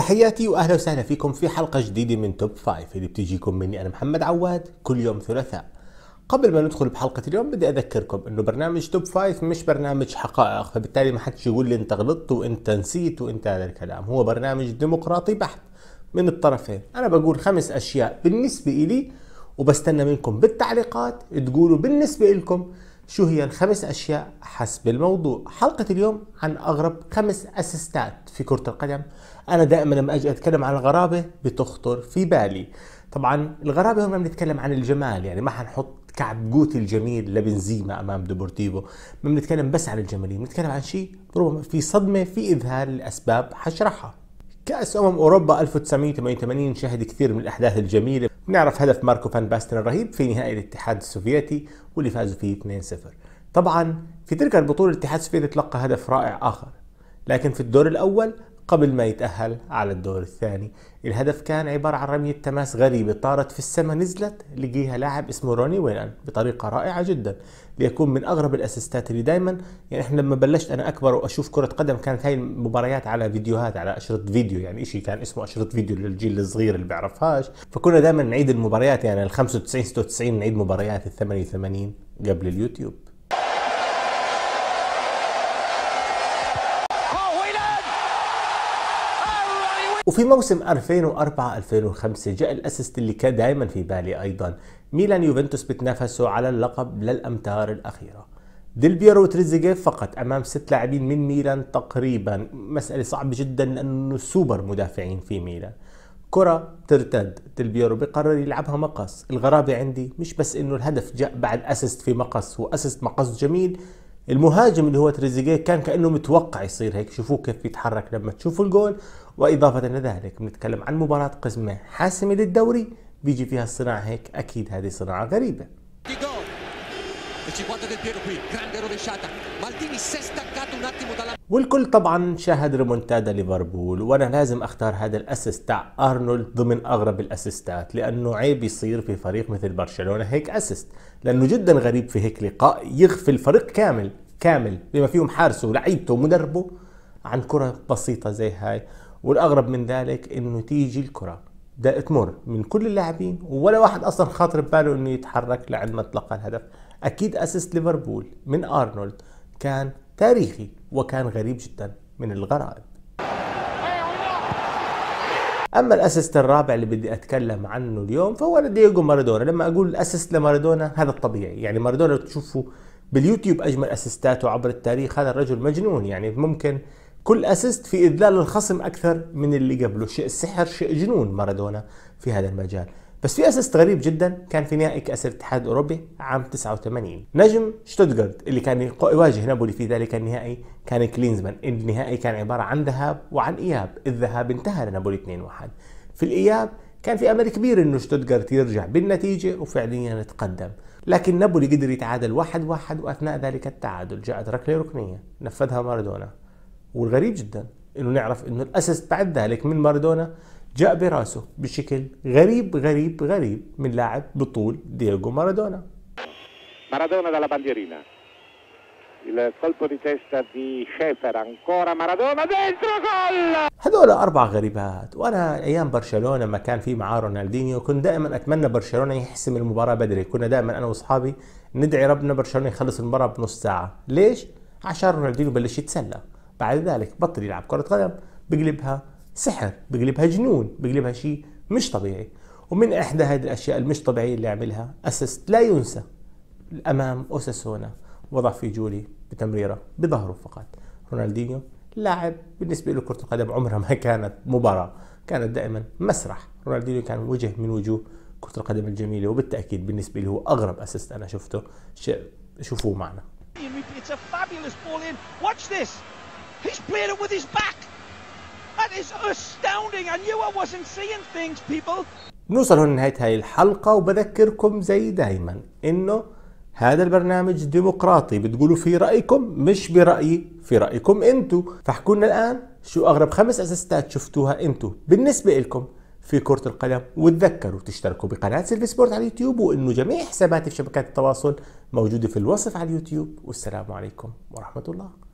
تحياتي واهلا وسهلا فيكم في حلقه جديده من توب 5 اللي بتجيكم مني انا محمد عواد كل يوم ثلاثاء. قبل ما ندخل بحلقه اليوم بدي اذكركم انه برنامج توب 5 مش برنامج حقائق فبالتالي ما حدش يقول لي انت غلطت وانت نسيت وانت هذا الكلام هو برنامج ديمقراطي بحت من الطرفين انا بقول خمس اشياء بالنسبه الي وبستنى منكم بالتعليقات تقولوا بالنسبه لكم شو هي الخمس أشياء حسب الموضوع حلقة اليوم عن أغرب خمس أسيستات في كرة القدم أنا دائما لما أجي أتكلم عن الغرابة بتخطر في بالي طبعا الغرابة هنا بنتكلم عن الجمال يعني ما حنحط كعب قوتي الجميل لبنزيما امام ديبورتيفو ما بنتكلم بس عن الجماليه بنتكلم عن شيء ربما في صدمه في اذهال لاسباب حشرحها كأس أمم أوروبا 1988 شهد كثير من الأحداث الجميلة نعرف هدف ماركو فان باستن الرهيب في نهائي الاتحاد السوفيتي واللي فازوا فيه 2-0 طبعا في تلك البطولة الاتحاد السوفيتي تلقى هدف رائع آخر لكن في الدور الأول قبل ما يتأهل على الدور الثاني الهدف كان عبارة عن رمية تماس غريبة طارت في السماء نزلت لقيها لاعب اسمه روني ويلان بطريقة رائعة جدا ليكون من أغرب الأسيستات اللي دائما يعني إحنا لما بلشت أنا أكبر وأشوف كرة قدم كانت هاي المباريات على فيديوهات على أشرطة فيديو يعني إشي كان اسمه أشرطة فيديو للجيل الصغير اللي بيعرفهاش فكنا دائما نعيد المباريات يعني ال 95 96 نعيد مباريات ال 88 قبل اليوتيوب وفي موسم 2004 2005 جاء الاسيست اللي كان دائما في بالي ايضا ميلان يوفنتوس بتنافسوا على اللقب للامتار الاخيره ديلبيرو وتريزيجيه فقط امام ست لاعبين من ميلان تقريبا مساله صعبه جدا لانه سوبر مدافعين في ميلان كرة ترتد ديلبيرو بيقرر بقرر يلعبها مقص الغرابة عندي مش بس انه الهدف جاء بعد اسيست في مقص واسيست مقص جميل المهاجم اللي هو تريزيجيه كان كانه متوقع يصير هيك شوفوه كيف بيتحرك لما تشوف الجول واضافه لذلك بنتكلم عن مباراه قسمه حاسمه للدوري بيجي فيها الصناعه هيك اكيد هذه صناعه غريبه qui grande rovesciata Maldini si è staccato un attimo dalla والكل طبعا شاهد ريمونتادا ليفربول وانا لازم اختار هذا الاسيست تاع ارنولد ضمن اغرب الاسيستات لانه عيب يصير في فريق مثل برشلونه هيك اسيست لانه جدا غريب في هيك لقاء يغفل فريق كامل كامل بما فيهم حارسه ولعيبته ومدربه عن كره بسيطه زي هاي والاغرب من ذلك انه تيجي الكره ده اتمر من كل اللاعبين ولا واحد اصلا خاطر بباله انه يتحرك لعند ما تلقى الهدف اكيد اسيست ليفربول من ارنولد كان تاريخي وكان غريب جدا من الغرائب اما الاسيست الرابع اللي بدي اتكلم عنه اليوم فهو دييغو مارادونا لما اقول الاسيست لمارادونا هذا الطبيعي يعني مارادونا تشوفه باليوتيوب اجمل اسيستاته عبر التاريخ هذا الرجل مجنون يعني ممكن كل اسيست في اذلال الخصم اكثر من اللي قبله شيء السحر شيء جنون مارادونا في هذا المجال بس في اسيست غريب جدا كان في نهائي كاس الاتحاد الاوروبي عام 89 نجم شتوتغارت اللي كان يواجه نابولي في ذلك النهائي كان كلينزمان النهائي كان عباره عن ذهاب وعن اياب الذهاب انتهى لنابولي 2-1 في الاياب كان في امل كبير انه شتوتغارت يرجع بالنتيجه وفعليا يتقدم لكن نابولي قدر يتعادل 1-1 واثناء ذلك التعادل جاءت ركله ركنيه نفذها مارادونا والغريب جدا انه نعرف انه الاسس بعد ذلك من مارادونا جاء براسه بشكل غريب غريب غريب من لاعب بطول دييغو مارادونا مارادونا دالا بانديرينا il colpo di testa di Schaefer ancora Maradona dentro gol هذول اربع غريبات وانا ايام برشلونه لما كان في معاه رونالدينيو كنت دائما اتمنى برشلونه يحسم المباراه بدري كنا دائما انا واصحابي ندعي ربنا برشلونه يخلص المباراه بنص ساعه ليش عشان رونالدينيو بلش يتسلى بعد ذلك بطل يلعب كرة قدم بقلبها سحر بقلبها جنون بقلبها شيء مش طبيعي ومن احدى هذه الاشياء المش طبيعيه اللي عملها اسيست لا ينسى امام اوساسونا وضع في جولي بتمريره بظهره فقط رونالدينيو لاعب بالنسبه له كره القدم عمرها ما كانت مباراه كانت دائما مسرح رونالدينيو كان وجه من وجوه كره القدم الجميله وبالتاكيد بالنسبه له هو اغرب اسيست انا شفته شوفوه معنا He's played it with his back. That is astounding. I knew I wasn't seeing things, people. نوصل هنا لنهاية هاي الحلقة وبذكركم زي دايما انه هذا البرنامج ديمقراطي بتقولوا في رأيكم مش برأيي في رأيكم انتو فاحكوا لنا الآن شو أغرب خمس أسستات شفتوها انتو بالنسبة لكم في كرة القدم وتذكروا تشتركوا بقناة سيلفي سبورت على اليوتيوب وانه جميع حساباتي في شبكات التواصل موجودة في الوصف على اليوتيوب والسلام عليكم ورحمة الله